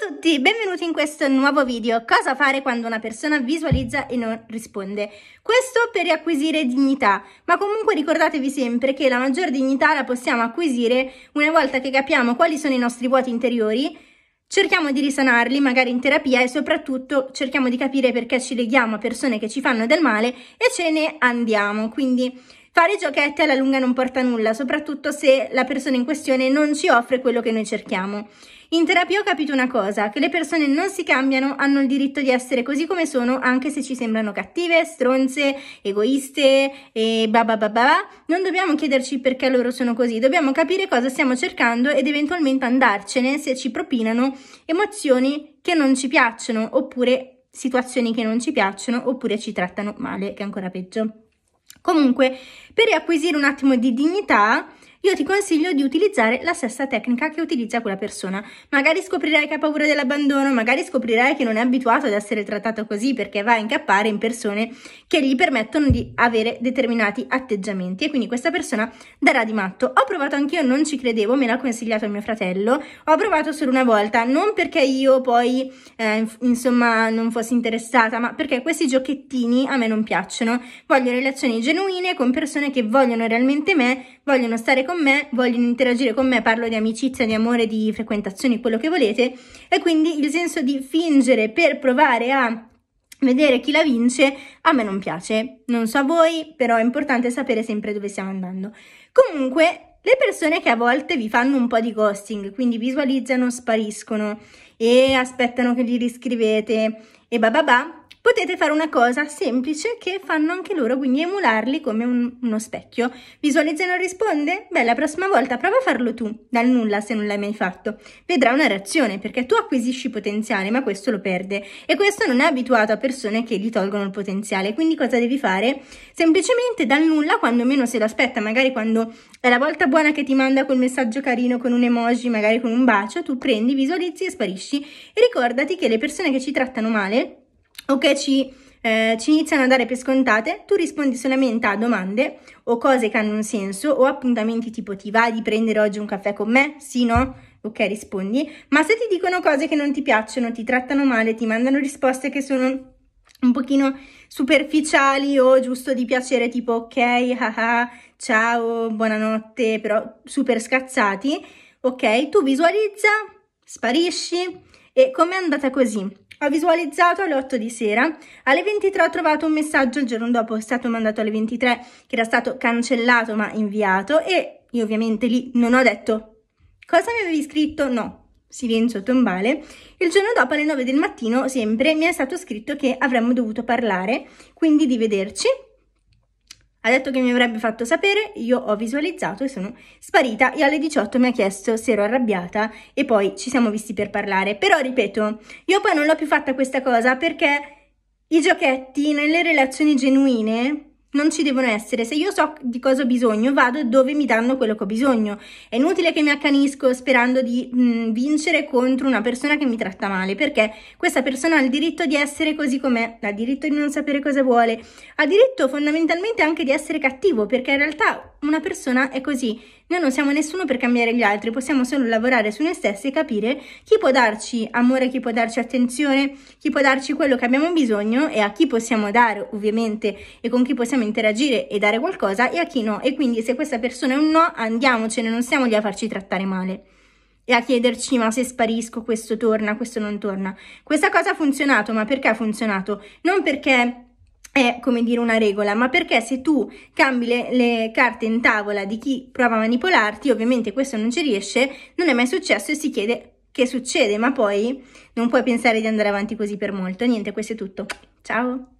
Ciao a tutti, benvenuti in questo nuovo video. Cosa fare quando una persona visualizza e non risponde? Questo per riacquisire dignità, ma comunque ricordatevi sempre che la maggior dignità la possiamo acquisire una volta che capiamo quali sono i nostri vuoti interiori, cerchiamo di risanarli magari in terapia e soprattutto cerchiamo di capire perché ci leghiamo a persone che ci fanno del male e ce ne andiamo. Quindi Fare giochetti alla lunga non porta nulla, soprattutto se la persona in questione non ci offre quello che noi cerchiamo. In terapia ho capito una cosa, che le persone non si cambiano, hanno il diritto di essere così come sono, anche se ci sembrano cattive, stronze, egoiste e ba ba ba ba. Non dobbiamo chiederci perché loro sono così, dobbiamo capire cosa stiamo cercando ed eventualmente andarcene se ci propinano emozioni che non ci piacciono, oppure situazioni che non ci piacciono, oppure ci trattano male, che è ancora peggio. Comunque, per riacquisire un attimo di dignità, io ti consiglio di utilizzare la stessa tecnica che utilizza quella persona. Magari scoprirai che ha paura dell'abbandono, magari scoprirai che non è abituato ad essere trattato così perché va a incappare in persone che gli permettono di avere determinati atteggiamenti e quindi questa persona darà di matto. Ho provato anch'io, non ci credevo, me l'ha consigliato mio fratello, ho provato solo una volta, non perché io poi eh, insomma non fossi interessata, ma perché questi giochettini a me non piacciono. Voglio relazioni genuine con persone che vogliono realmente me, vogliono stare con me, vogliono interagire con me, parlo di amicizia, di amore, di frequentazioni, quello che volete, e quindi il senso di fingere per provare a vedere chi la vince a me non piace. Non so a voi, però è importante sapere sempre dove stiamo andando. Comunque, le persone che a volte vi fanno un po' di ghosting, quindi visualizzano, spariscono e aspettano che li riscrivete e bababà, potete fare una cosa semplice che fanno anche loro, quindi emularli come un, uno specchio. Visualizza e non risponde? Beh, la prossima volta prova a farlo tu, dal nulla se non l'hai mai fatto. Vedrà una reazione, perché tu acquisisci potenziale, ma questo lo perde. E questo non è abituato a persone che gli tolgono il potenziale. Quindi cosa devi fare? Semplicemente dal nulla, quando meno se lo aspetta, magari quando è la volta buona che ti manda quel messaggio carino con un emoji, magari con un bacio, tu prendi, visualizzi e sparisci. E ricordati che le persone che ci trattano male o che ci, eh, ci iniziano a dare per scontate, tu rispondi solamente a domande o cose che hanno un senso o appuntamenti tipo ti va di prendere oggi un caffè con me? Sì, no? Ok, rispondi. Ma se ti dicono cose che non ti piacciono, ti trattano male, ti mandano risposte che sono un pochino superficiali o giusto di piacere tipo ok, haha, ciao, buonanotte, però super scazzati, ok? Tu visualizza, sparisci, e com'è andata così? Ho visualizzato alle 8 di sera, alle 23 ho trovato un messaggio, il giorno dopo è stato mandato alle 23 che era stato cancellato ma inviato e io ovviamente lì non ho detto cosa mi avevi scritto, no, silenzio tombale. Il giorno dopo alle 9 del mattino sempre mi è stato scritto che avremmo dovuto parlare, quindi di vederci ha detto che mi avrebbe fatto sapere, io ho visualizzato e sono sparita e alle 18 mi ha chiesto se ero arrabbiata e poi ci siamo visti per parlare. Però ripeto, io poi non l'ho più fatta questa cosa perché i giochetti nelle relazioni genuine non ci devono essere. Se io so di cosa ho bisogno, vado dove mi danno quello che ho bisogno. È inutile che mi accanisco sperando di mh, mm, vincere contro una persona che mi tratta male, perché questa persona ha il diritto di essere così com'è, ha il diritto di non sapere cosa vuole, ha il diritto fondamentalmente anche di essere cattivo, perché in realtà una persona è così. Noi non siamo nessuno per cambiare gli altri, possiamo solo lavorare su noi stessi e capire chi può darci amore, chi può darci attenzione, chi può darci quello che abbiamo bisogno e a chi possiamo dare ovviamente e con chi possiamo interagire e dare qualcosa e a chi no. E quindi se questa persona è un no, andiamocene, non siamo lì a farci trattare male e a chiederci ma se sparisco questo torna, questo non torna. Questa cosa ha funzionato, ma perché ha funzionato? Non perché è come dire una regola, ma perché se tu cambi le, le, carte in tavola di chi prova a manipolarti, ovviamente questo non ci riesce, non è mai successo e si chiede che succede, ma poi non puoi pensare di andare avanti così per molto. Niente, questo è tutto. Ciao!